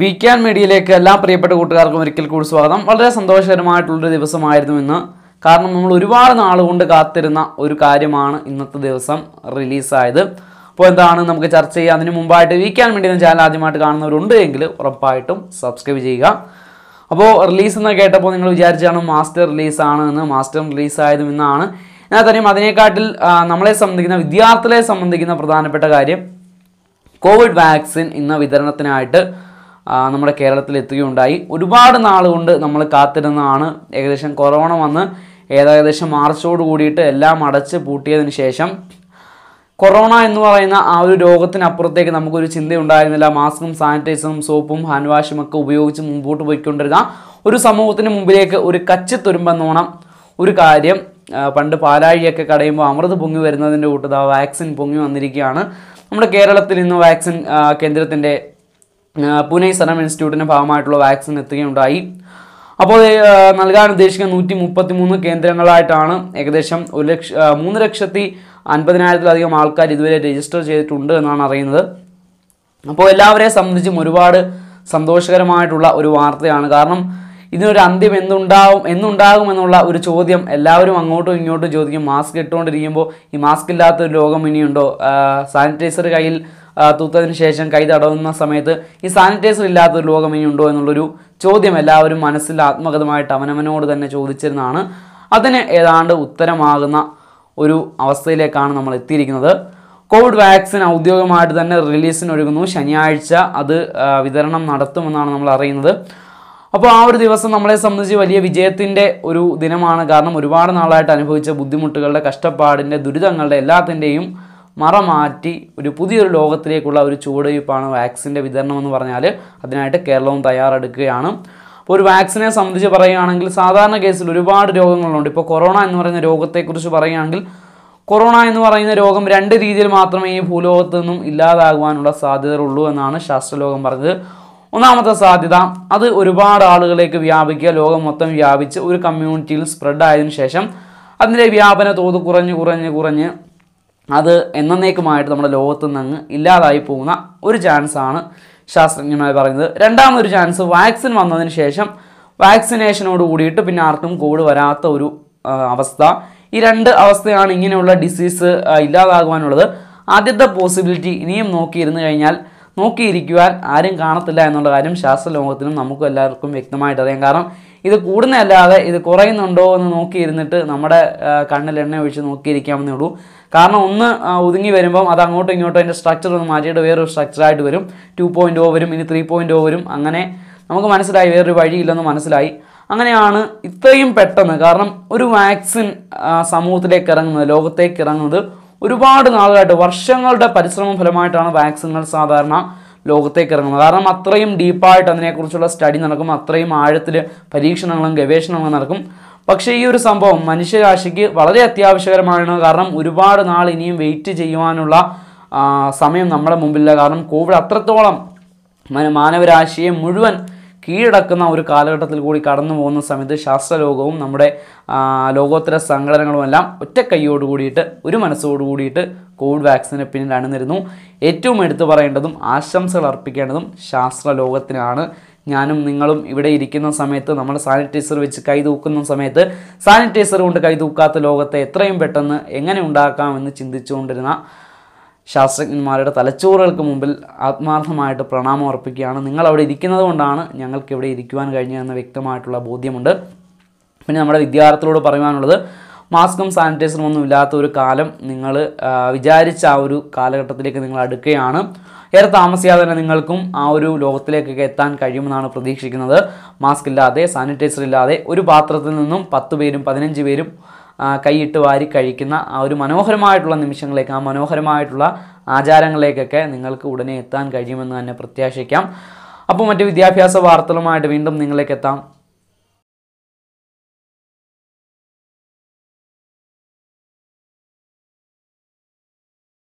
വീക്കാൻ മീഡിയയിലേക്ക് എല്ലാ പ്രിയപ്പെട്ട കൂട്ടുകാർക്കും ഒരിക്കൽ കൂടി സ്വാഗതം വളരെ സന്തോഷകരമായിട്ടുള്ളൊരു ദിവസമായിരുന്നു ഇന്ന് കാരണം നമ്മൾ ഒരുപാട് നാളുകൊണ്ട് കാത്തിരുന്ന ഒരു കാര്യമാണ് ഇന്നത്തെ ദിവസം റിലീസായത് അപ്പോൾ എന്താണ് നമുക്ക് ചർച്ച ചെയ്യാം അതിന് മുമ്പായിട്ട് വീക്കാൻ മീഡിയ എന്ന ചാനൽ ആദ്യമായിട്ട് കാണുന്നവരുണ്ട് എങ്കിൽ ഉറപ്പായിട്ടും സബ്സ്ക്രൈബ് ചെയ്യുക അപ്പോൾ റിലീസ് എന്ന് കേട്ടപ്പോൾ നിങ്ങൾ വിചാരിച്ചാണ് മാസ്റ്റർ റിലീസാണ് എന്ന് മാസ്റ്റർ റിലീസായതും ഇന്നാണ് എന്നാൽ തന്നെയും അതിനേക്കാട്ടിൽ നമ്മളെ സംബന്ധിക്കുന്ന വിദ്യാർത്ഥികളെ സംബന്ധിക്കുന്ന പ്രധാനപ്പെട്ട കാര്യം കോവിഡ് വാക്സിൻ ഇന്ന് വിതരണത്തിനായിട്ട് നമ്മുടെ കേരളത്തിൽ എത്തുകയുണ്ടായി ഒരുപാട് നാളുകൊണ്ട് നമ്മൾ കാത്തിരുന്നതാണ് ഏകദേശം കൊറോണ വന്ന് ഏകദേശം മാർച്ചോട് കൂടിയിട്ട് എല്ലാം അടച്ച് പൂട്ടിയതിന് ശേഷം കൊറോണ എന്ന് പറയുന്ന ആ ഒരു രോഗത്തിനപ്പുറത്തേക്ക് നമുക്കൊരു ചിന്തയുണ്ടായിരുന്നില്ല മാസ്കും സാനിറ്റൈസറും സോപ്പും ഹാൻഡ് വാഷും ഒക്കെ ഉപയോഗിച്ച് മുമ്പോട്ട് പോയിക്കൊണ്ടിരുന്ന ഒരു സമൂഹത്തിന് മുമ്പിലേക്ക് ഒരു തുരുമ്പെന്നോണം ഒരു കാര്യം പണ്ട് പാലാഴിയൊക്കെ കടയുമ്പോൾ അമൃത് പൊങ്ങി വരുന്നതിൻ്റെ ആ വാക്സിൻ പൊങ്ങി വന്നിരിക്കുകയാണ് നമ്മുടെ കേരളത്തിൽ ഇന്ന് വാക്സിൻ കേന്ദ്രത്തിൻ്റെ പൂനെ സനം ഇൻസ്റ്റിറ്റ്യൂട്ടിൻ്റെ ഭാഗമായിട്ടുള്ള വാക്സിൻ എത്തുകയുണ്ടായി അപ്പോൾ നൽകാൻ ഉദ്ദേശിക്കുന്ന നൂറ്റി മുപ്പത്തി മൂന്ന് കേന്ദ്രങ്ങളായിട്ടാണ് ഏകദേശം ഒരു ലക്ഷ മൂന്ന് ലക്ഷത്തി അൻപതിനായിരത്തിലധികം ആൾക്കാർ ഇതുവരെ രജിസ്റ്റർ ചെയ്തിട്ടുണ്ട് എന്നാണ് അറിയുന്നത് അപ്പോൾ എല്ലാവരെയും സംബന്ധിച്ചും ഒരുപാട് സന്തോഷകരമായിട്ടുള്ള ഒരു വാർത്തയാണ് കാരണം ഇതിനൊരു അന്ത്യം എന്തുണ്ടാവും എന്നുണ്ടാകും എന്നുള്ള ഒരു ചോദ്യം എല്ലാവരും അങ്ങോട്ടും ഇങ്ങോട്ടും ചോദിക്കും മാസ്ക് ഇട്ടുകൊണ്ടിരിക്കുമ്പോൾ ഈ മാസ്ക് ഇല്ലാത്തൊരു ലോകം ഇനിയുണ്ടോ സാനിറ്റൈസർ കയ്യിൽ തൂത്തതിന് ശേഷം കൈ തടവുന്ന സമയത്ത് ഈ സാനിറ്റൈസർ ഇല്ലാത്തൊരു ലോകം ഇനി ഉണ്ടോ എന്നുള്ളൊരു ചോദ്യം എല്ലാവരും മനസ്സിൽ ആത്മഗതമായിട്ട് അവനവനോട് തന്നെ ചോദിച്ചിരുന്നതാണ് അതിന് ഏതാണ്ട് ഉത്തരമാകുന്ന ഒരു അവസ്ഥയിലേക്കാണ് നമ്മൾ എത്തിയിരിക്കുന്നത് കോവിഡ് വാക്സിൻ ഔദ്യോഗികമായിട്ട് തന്നെ ഒരുങ്ങുന്നു ശനിയാഴ്ച അത് വിതരണം നടത്തുമെന്നാണ് നമ്മൾ അറിയുന്നത് അപ്പോൾ ആ ഒരു ദിവസം നമ്മളെ സംബന്ധിച്ച് വലിയ വിജയത്തിൻ്റെ ഒരു ദിനമാണ് കാരണം ഒരുപാട് നാളായിട്ട് അനുഭവിച്ച ബുദ്ധിമുട്ടുകളുടെ കഷ്ടപ്പാടിൻ്റെ ദുരിതങ്ങളുടെ എല്ലാത്തിൻ്റെയും മറമാറ്റി ഒരു പുതിയൊരു ലോകത്തിലേക്കുള്ള ഒരു ചുവടുവയ്പ്പാണ് വാക്സിൻ്റെ വിതരണം എന്ന് പറഞ്ഞാൽ അതിനായിട്ട് കേരളവും തയ്യാറെടുക്കുകയാണ് ഒരു വാക്സിനെ സംബന്ധിച്ച് പറയുകയാണെങ്കിൽ സാധാരണ കേസിൽ ഒരുപാട് രോഗങ്ങളുണ്ട് ഇപ്പോൾ കൊറോണ എന്ന് പറയുന്ന രോഗത്തെക്കുറിച്ച് പറയുകയാണെങ്കിൽ കൊറോണ എന്ന് പറയുന്ന രോഗം രണ്ട് രീതിയിൽ മാത്രമേ ഈ ഭൂലോകത്ത് നിന്നും ഇല്ലാതാകുവാനുള്ള സാധ്യതകളുള്ളൂ എന്നാണ് ശാസ്ത്രലോകം പറഞ്ഞത് ഒന്നാമത്തെ സാധ്യത അത് ഒരുപാട് ആളുകളിലേക്ക് വ്യാപിക്കുക ലോകം മൊത്തം വ്യാപിച്ച് ഒരു കമ്മ്യൂണിറ്റിയിൽ സ്പ്രെഡ് ആയതിനു ശേഷം അതിൻ്റെ വ്യാപന തോത് കുറഞ്ഞ് കുറഞ്ഞ് കുറഞ്ഞ് അത് എന്നേക്കുമായിട്ട് നമ്മുടെ ലോകത്ത് നിന്ന് ഇല്ലാതായി പോകുന്ന ഒരു ചാൻസാണ് ശാസ്ത്രജ്ഞന്മാർ പറയുന്നത് രണ്ടാമതൊരു ചാൻസ് വാക്സിൻ വന്നതിന് ശേഷം വാക്സിനേഷനോട് കൂടിയിട്ട് പിന്നെ ആർക്കും കോവിഡ് വരാത്ത ഒരു അവസ്ഥ ഈ രണ്ട് അവസ്ഥയാണ് ഇങ്ങനെയുള്ള ഡിസീസ് ഇല്ലാതാകുവാനുള്ളത് ആദ്യത്തെ പോസിബിലിറ്റി ഇനിയും നോക്കിയിരുന്നു കഴിഞ്ഞാൽ നോക്കിയിരിക്കുവാൻ ആരും കാണത്തില്ല എന്നുള്ള കാര്യം ശാസ്ത്ര ലോകത്തിനും നമുക്കും എല്ലാവർക്കും വ്യക്തമായിട്ട് അറിയാം കാരണം ഇത് കൂടുന്നതല്ലാതെ ഇത് കുറയുന്നുണ്ടോ എന്ന് നോക്കിയിരുന്നിട്ട് നമ്മുടെ കണ്ണിൽ എണ്ണ ഒഴിച്ച് നോക്കിയിരിക്കാമെന്നേ ഉള്ളൂ കാരണം ഒന്ന് ഒതുങ്ങി വരുമ്പം അത് അങ്ങോട്ടും ഇങ്ങോട്ടും അതിൻ്റെ സ്ട്രക്ചർ ഒന്ന് മാറ്റിയിട്ട് വേറൊരു സ്ട്രക്ചറായിട്ട് വരും ടു പോയിൻറ്റ് ഓ വരും ഇനി ത്രീ പോയിൻറ്റ് ഓ വരും അങ്ങനെ നമുക്ക് മനസ്സിലായി വേറൊരു വഴിയില്ലെന്ന് മനസ്സിലായി അങ്ങനെയാണ് ഇത്രയും പെട്ടെന്ന് കാരണം ഒരു വാക്സിൻ സമൂഹത്തിലേക്ക് ഇറങ്ങുന്നത് ലോകത്തേക്ക് ഇറങ്ങുന്നത് ഒരുപാട് നാളുകളായിട്ട് വർഷങ്ങളുടെ പരിശ്രമം ഫലമായിട്ടാണ് വാക്സിനുകൾ സാധാരണ ലോകത്തേക്ക് ഇറങ്ങുന്നത് കാരണം അത്രയും ഡീപ്പായിട്ട് അതിനെക്കുറിച്ചുള്ള സ്റ്റഡി നടക്കും അത്രയും ആഴത്തിൽ പരീക്ഷണങ്ങളും ഗവേഷണങ്ങളും നടക്കും പക്ഷേ ഈ ഒരു സംഭവം മനുഷ്യരാശിക്ക് വളരെ അത്യാവശ്യകരമാണ് കാരണം ഒരുപാട് നാൾ ഇനിയും വെയിറ്റ് ചെയ്യുവാനുള്ള സമയം നമ്മുടെ മുമ്പിലില്ല കാരണം കോവിഡ് അത്രത്തോളം മാനവരാശിയെ മുഴുവൻ കീഴടക്കുന്ന ഒരു കാലഘട്ടത്തിൽ കൂടി കടന്നു പോകുന്ന സമയത്ത് ശാസ്ത്രലോകവും നമ്മുടെ ലോകോത്തര സംഘടനകളുമെല്ലാം ഒറ്റ കൈയോട് കൂടിയിട്ട് ഒരു മനസ്സോട് കൂടിയിട്ട് കോവിഡ് വാക്സിനെ പിന്നിൽ അണിനിരുന്നു ഏറ്റവും എടുത്തു പറയേണ്ടതും ആശംസകൾ അർപ്പിക്കേണ്ടതും ശാസ്ത്രലോകത്തിനാണ് ഞാനും നിങ്ങളും ഇവിടെ ഇരിക്കുന്ന സമയത്ത് നമ്മൾ സാനിറ്റൈസർ വെച്ച് കൈ തൂക്കുന്ന സമയത്ത് സാനിറ്റൈസർ കൊണ്ട് കൈ തൂക്കാത്ത ലോകത്തെ എത്രയും പെട്ടെന്ന് എങ്ങനെ ഉണ്ടാക്കാമെന്ന് ചിന്തിച്ചുകൊണ്ടിരുന്ന ശാസ്ത്രജ്ഞന്മാരുടെ തലച്ചോറുകൾക്ക് മുമ്പിൽ ആത്മാർത്ഥമായിട്ട് പ്രണാമം അർപ്പിക്കുകയാണ് നിങ്ങൾ അവിടെ ഇരിക്കുന്നത് കൊണ്ടാണ് ഞങ്ങൾക്ക് ഇവിടെ ഇരിക്കുവാൻ കഴിഞ്ഞതെന്ന് വ്യക്തമായിട്ടുള്ള ബോധ്യമുണ്ട് പിന്നെ നമ്മുടെ വിദ്യാർത്ഥികളോട് പറയുവാനുള്ളത് മാസ്കും സാനിറ്റൈസറും ഒന്നും ഇല്ലാത്ത ഒരു കാലം നിങ്ങൾ വിചാരിച്ച ആ ഒരു കാലഘട്ടത്തിലേക്ക് നിങ്ങൾ അടുക്കുകയാണ് ഏറെ താമസിയാതെ തന്നെ നിങ്ങൾക്കും ആ ഒരു ലോകത്തിലേക്കൊക്കെ എത്താൻ കഴിയുമെന്നാണ് പ്രതീക്ഷിക്കുന്നത് മാസ്ക് ഇല്ലാതെ സാനിറ്റൈസർ ഇല്ലാതെ ഒരു പാത്രത്തിൽ നിന്നും പത്ത് പേരും പതിനഞ്ച് പേരും കൈയിട്ട് വാരി കഴിക്കുന്ന ആ ഒരു മനോഹരമായിട്ടുള്ള നിമിഷങ്ങളിലേക്ക് ആ മനോഹരമായിട്ടുള്ള ആചാരങ്ങളിലേക്കൊക്കെ നിങ്ങൾക്ക് ഉടനെ എത്താൻ കഴിയുമെന്ന് തന്നെ പ്രത്യാശിക്കാം അപ്പോൾ മറ്റ് വിദ്യാഭ്യാസ വാർത്തകളുമായിട്ട് വീണ്ടും നിങ്ങളിലേക്ക് എത്താം